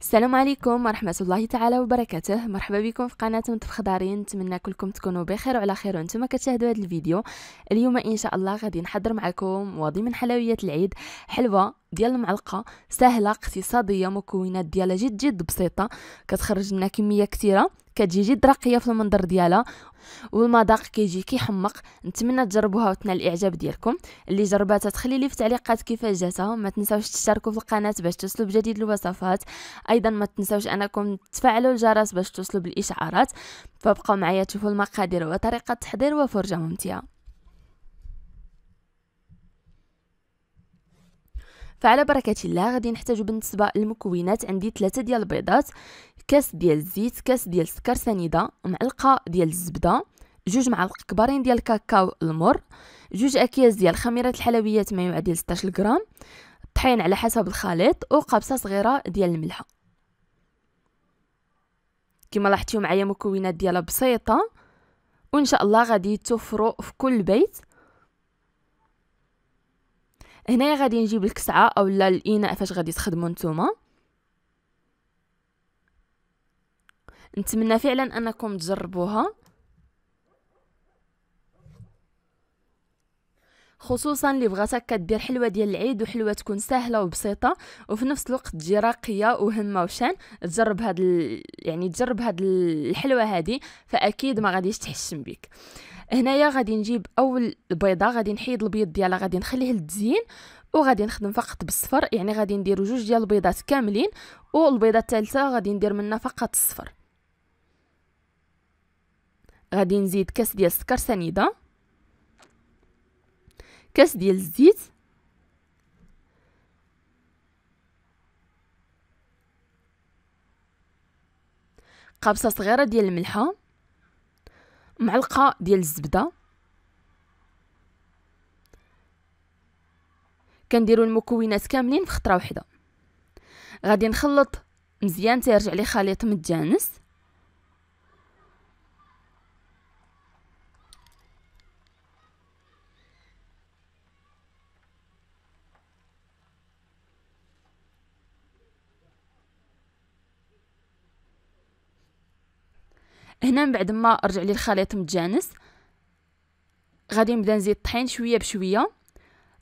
السلام عليكم ورحمة الله تعالى وبركاته مرحبا بكم في قناة مطبخ دارين نتمنى كلكم تكونوا بخير وعلى خير وانتم كتشاهدوا هذا الفيديو اليوم ان شاء الله غادي نحضر معكم واضي من حلويات العيد حلوى ديال المعلقه سهله اقتصاديه مكونات ديالها جد جد بسيطه كتخرج لنا كميه كثيره كتجي جد راقيه في المنظر ديالها والمذاق كيجي كيحمق نتمنى تجربوها وتنال الاعجاب ديالكم اللي جرباتها تخلي لي في التعليقات كيفاش جاتها ما تنساوش تشتركوا في القناه باش توصلوا بجديد الوصفات ايضا ما تنساوش انكم تفعلوا الجرس باش توصلوا بالاشعارات فبقوا معايا تشوفوا المقادير وطريقه التحضير وفرجه ممتعه فعلى بركه الله غادي نحتاجو بالنسبه للمكونات عندي ثلاثه ديال البيضات كاس ديال الزيت كاس ديال السكر سنيده معلقه ديال الزبده جوج معالق كبارين ديال الكاكاو المر جوج اكياس ديال خميره الحلويات ما يعادل 16 غرام طحين على حسب الخليط وقبصه صغيره ديال الملح كما لاحظتوا معايا مكونات ديالها بسيطه وان شاء الله غادي توفروا في كل بيت هنايا غادي نجيب الكسعه اولا الاناء فاش غادي تخدموا نتوما نتمنى فعلا انكم تجربوها خصوصا اللي بغاتك كدير حلوه ديال العيد وحلوه تكون سهله وبسيطه وفي نفس الوقت تجي راقيه وهمه وشان تجرب هاد ال... يعني تجرب هاد الحلوه هادي فاكيد ما غاديش تحشم بيك هنايا غادي نجيب اول بيضه غادي نحيد البيض ديالها غادي نخليه للتزيين وغادي نخدم فقط بالصفر يعني غادي ندير جوج ديال البيضات كاملين والبيضه الثالثه غادي ندير منها فقط الصفر غادي نزيد كاس ديال السكر سنيده كاس ديال الزيت قبصه صغيره ديال الملحه معلقه ديال الزبده كنديروا المكونات كاملين في خطره واحده غادي نخلط مزيان تيرجع لي خليط متجانس هنا من بعد ما رجع لي الخليط متجانس غادي نبدا نزيد الطحين شويه بشويه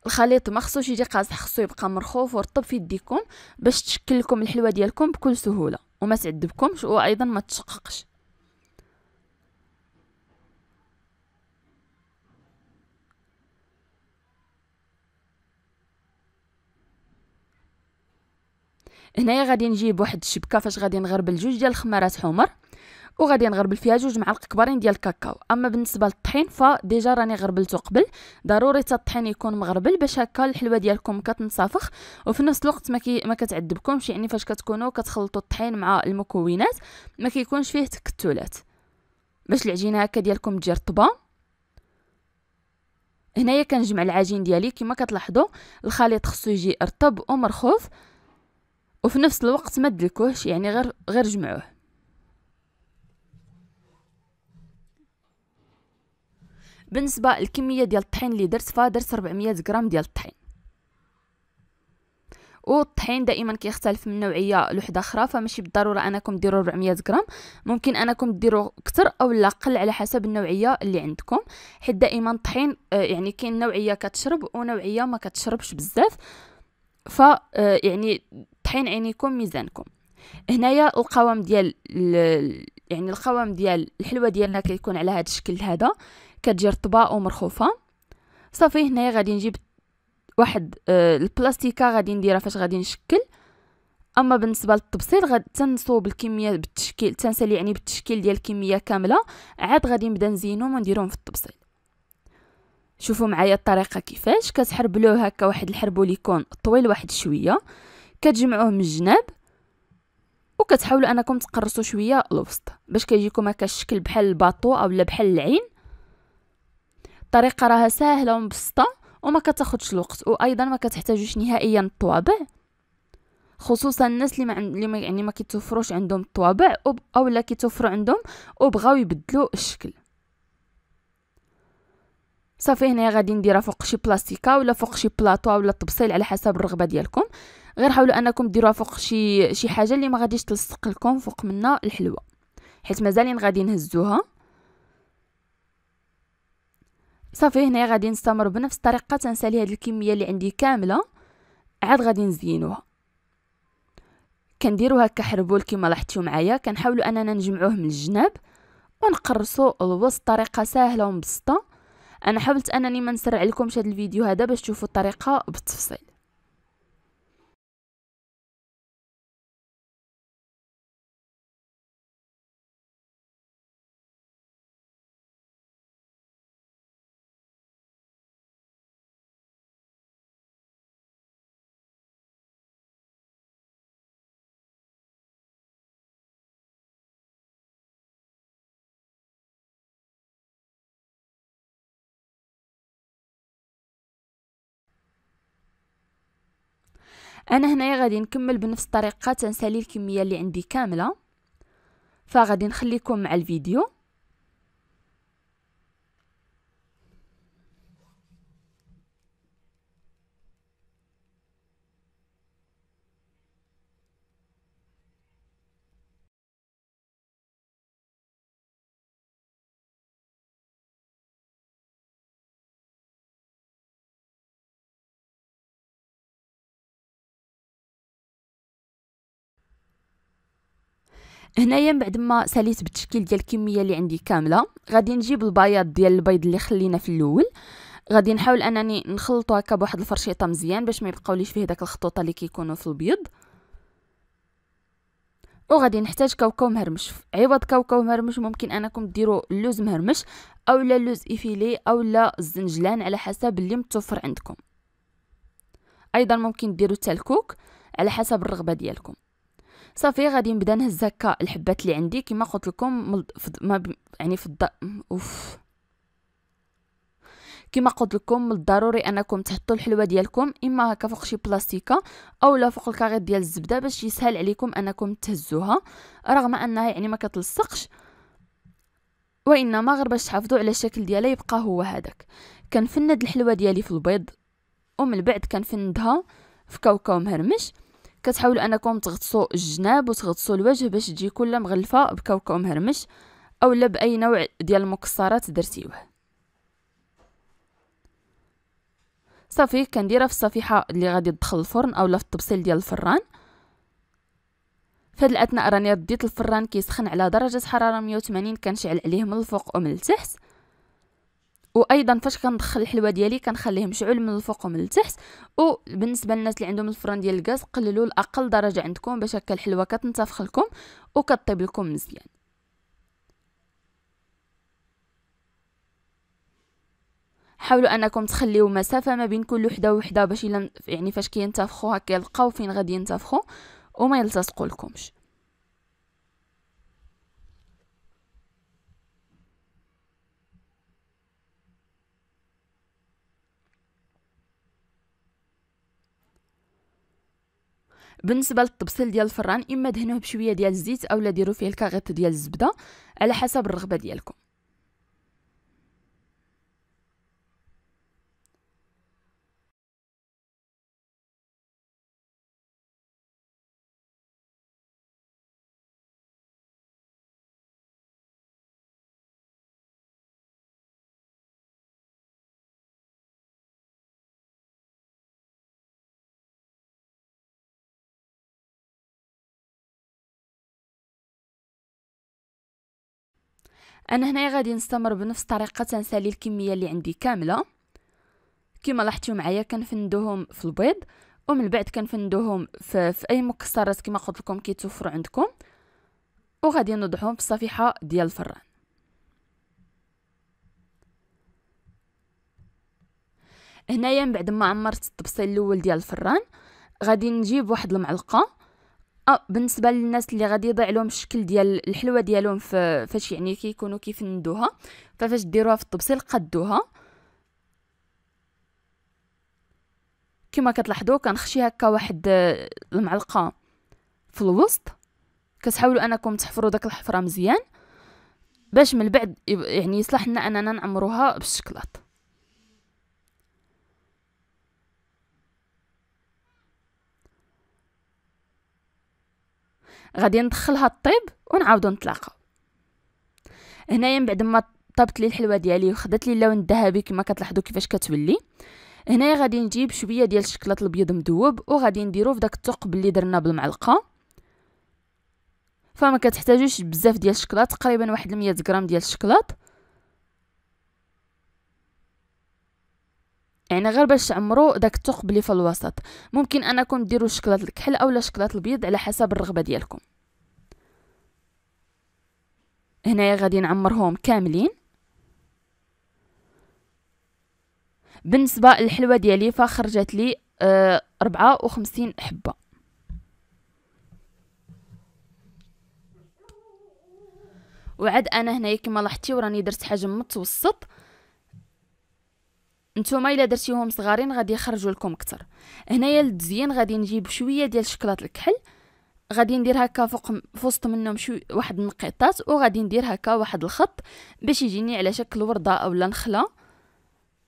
الخليط ما خصوش يجي قاصح خصو يبقى مرخوف ورطب في يديكم باش تشكل لكم الحلوه ديالكم بكل سهوله وما تعذبكمش وايضا ما تشققش هنايا غادي نجيب واحد الشبكه فاش غادي نغربل جوج ديال الخمارات حمر وغادي نغربل فيها جوج معالق كبارين ديال الكاكاو اما بالنسبه للطحين فديجا راني غربلته قبل ضروري حتى الطحين يكون مغربل باش هكا الحلوه ديالكم كتنصافخ وفي نفس الوقت ما, كي ما كتعذبكمش يعني فاش كتكونوا كتخلطوا الطحين مع المكونات ما كيكونش فيه تكتلات باش العجينه هكا ديالكم تجي رطبه هنايا كنجمع العجين ديالي كما كتلاحظوا الخليط خصو يجي رطب ومرخوف وفي نفس الوقت ما تدلكوهش يعني غير غير جمعوه بالنسبه للكميه ديال الطحين اللي درت فدرت 400 غرام ديال الطحين والطحين دائما كيختلف من نوعيه لوحده اخرى فماشي بالضروره انكم ديروا 400 غرام ممكن انكم ديروا اكثر او لا قل على حسب النوعيه اللي عندكم حيت دائما الطحين آه، يعني كاين نوعيه كتشرب ونوعيه ما كتشربش بزاف ف آه، يعني طحين عينيكم ميزانكم هنايا القوام ديال يعني القوام ديال الحلوه ديالنا كيكون على هذا الشكل هذا كتجي رطبه مرخوفة صافي هنايا غادي نجيب واحد آه، البلاستيكه غادي نديرها فاش غادي نشكل اما بالنسبه للتبسيط غادي تنصوب الكميه بالتشكيل تنسال يعني بالتشكيل ديال الكميه كامله عاد غادي نبدا نزينهم ونديرهم في التبسيط شوفوا معايا الطريقه كيفاش كتحربلوه هكا واحد الحربو يكون طويل واحد شويه كتجمعوه من الجناب وكتحاولوا انكم تقرصوا شويه الوسط باش كيجيكم هكا الشكل بحال الباطو اولا بحال العين الطريقه راها ساهله ومبسطه وما كتاخذش الوقت وايضا ما كتحتاجوش نهائيا الطوابع خصوصا الناس اللي ما اللي يعني ما كيتوفروش عندهم الطوابع او لا كيتوفروا عندهم وبغاو يبدلوا الشكل صافي هنا غادي نديرها فوق شي بلاستيكه ولا فوق شي بلاطو ولا طبسيل على حسب الرغبه ديالكم غير حاولوا انكم ديروها فوق شي شي حاجه اللي ما غاديش تلصق لكم فوق منها الحلوه حيت مازالين غادي نهزوها صافي هنايا غادي نستمر بنفس الطريقه تنسالي هاد الكميه اللي عندي كامله عاد غادي نزينوها كنديرو هكا حربول كما لاحظتوا معايا كنحاولو اننا نجمعوه من الجناب ونقرصو الوسط طريقه سهله ومبسطه انا حاولت انني ما نسرع لكمش هذا الفيديو هذا باش تشوفوا الطريقه بالتفصيل انا هنايا غادي نكمل بنفس الطريقه تنسالي الكميه اللي عندي كامله فغادي نخليكم مع الفيديو هنايا من بعد ما ساليت بالتشكيل ديال الكميه اللي عندي كامله غادي نجيب البياض ديال البيض اللي خلينا في الاول غادي نحاول انني نخلطو هكا بواحد الفرشيطه مزيان باش ما يبقاوليش فيه داك الخطوطه اللي كيكونوا في البيض وغادي نحتاج كاوكاو مهرمش عوض كاوكاو مهرمش ممكن انكم ديروا اللوز مهرمش او لا لوز ايفيلي او لا الزنجلان على حسب اللي متوفر عندكم ايضا ممكن ديروا تالكوك على حسب الرغبه ديالكم صافي غادي نبدا نهز هكا الحبات اللي عندي كما قلت لكم فد... ما ب... يعني في الض... اوف كما قلت لكم من الضروري انكم تحطوا الحلوه ديالكم اما هكا فوق شي بلاستيكه اولا فوق الكاغيط ديال الزبده باش يسهل عليكم انكم تهزوها رغم انها يعني ما كتلصقش وانما غير باش تحافظوا على الشكل ديالها يبقى هو هذاك كنفند الحلوه ديالي في البيض ومن بعد كنفندها في كاوكاو مهرمش كتحاولوا انكم تغطسوا الجناب وتغطسوا الوجه باش تجي كلها مغلفه بكاوكاو مهرمش اولا باي نوع ديال المكسرات درتيوه صافي كنديرها في الصفيحه اللي غادي تدخل الفرن اولا في الطبسيل ديال الفران فهاد الاثناء راني رديت الفران كيسخن على درجه حراره 180 كنشعل عليه من الفوق ومن التحت وايضا فاش كندخل الحلوى ديالي كنخليه مشعول من الفوق ومن التحت وبالنسبه للناس اللي عندهم الفران ديال الغاز قللوا لاقل درجه عندكم باش هكا الحلوى كتنتفخ لكم وكطيب لكم مزيان حاولوا انكم تخليو مسافه ما بين كل وحده وحده باش يعني فاش كينتفخوا هكا يلقاو فين غادي ينتفخوا وما يلتصقوا لكمش بالنسبه للطبسيل ديال الفران اما دهنوه بشويه ديال الزيت اولا ديروا فيه الكاغيط ديال الزبده على حسب الرغبه ديالكم انا هنايا غادي نستمر بنفس الطريقه تنسالي الكميه اللي عندي كامله كما لاحظتوا معايا كنفندوهم في البيض ومن بعد كنفندوهم في, في اي مكسرات كما قلت لكم كيتوفروا عندكم وغادي نوضعهم في صفيحة ديال الفران هنايا من بعد ما عمرت الطبسيل الاول ديال الفران غادي نجيب واحد المعلقه اه بالنسبه للناس اللي غادي يضيع لهم الشكل ديال الحلوه ديالهم فاش يعني كيكونوا كيفندوها ففاش ديروها في الطبسيل قدوها كما كتلاحظوا كنخشي هكا واحد آه، المعلقه في الوسط كتحاولوا انكم تحفروا داك الحفره مزيان باش من بعد يعني يصلح لنا اننا نعمروها بالشكلاط غادي ندخلها الطيب ونعاودو نتلاقاو هنايا من بعد ما طابت لي الحلوه ديالي وخدت لي اللون الذهبي كما كتلاحظوا كيفاش كتولي هنايا غادي نجيب شويه ديال الشكلاط الابيض مذوب وغادي نديرو في داك الثقب اللي درنا بالمعلقه فما كتحتاجوش بزاف ديال الشكلاط تقريبا واحد 100 غرام ديال الشكلاط يعني غير باش تعمروا داك الثقب اللي في الوسط ممكن انكم ديروا شكلاط الكحل اولا شكلاط البيض على حسب الرغبه ديالكم هنايا غادي نعمرهم كاملين بالنسبه للحلوه ديالي فخرجت لي أه وخمسين حبه وعد انا هنايا كما لاحظتي وراني درت حجم متوسط نتوما الا درتيهم صغارين غادي يخرجوا لكم اكثر هنايا للتزيين غادي نجيب شويه ديال شكلاط الكحل غادي ندير هكا فوق فوسط منهم شو واحد النقيطات وغادي ندير هكا واحد الخط باش يجيني على شكل ورده اولا نخله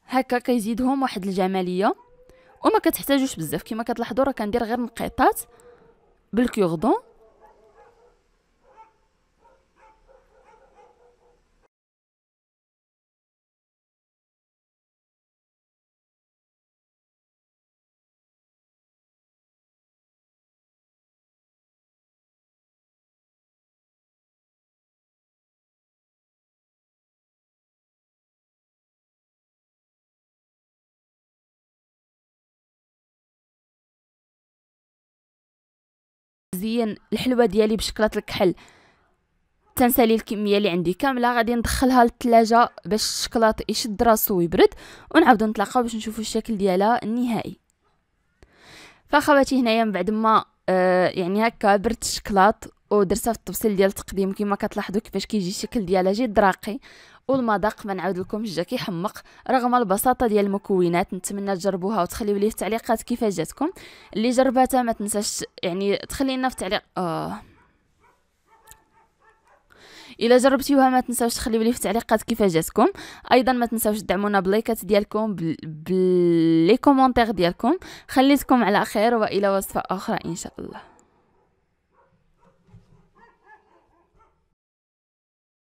هكا كيزيدهم واحد الجماليه وما كتحتاجوش بزاف كما كتلاحظوا راه كندير غير نقيطات بالكيغدون زين الحلوه ديالي بشكلات الكحل تنسالي الكميه اللي عندي كامله غادي ندخلها للثلاجه باش الشكلاط يشد راسو ويبرد ونعاودو نتلاقاو باش نشوفو الشكل ديالها النهائي فخواتي هنايا من بعد ما آه يعني هكا برت الشكلاط ودرتها في الطبسيل ديال التقديم كما كتلاحظوا كيفاش كيجي الشكل ديالها جد راقي والمذاق ما نعاود لكم جا كيحمق رغم البساطه ديال المكونات نتمنى تجربوها وتخليو لي في التعليقات كيف جاتكم اللي جرباتها ما تنساش يعني لنا في تعليق آه. الا جربتيوها ما تنساوش تخليو لي في التعليقات كيف جاتكم ايضا ما تنساوش تدعمونا بلايكات ديالكم باللي كومونتير ديالكم خليتكم على خير والى وصفه اخرى ان شاء الله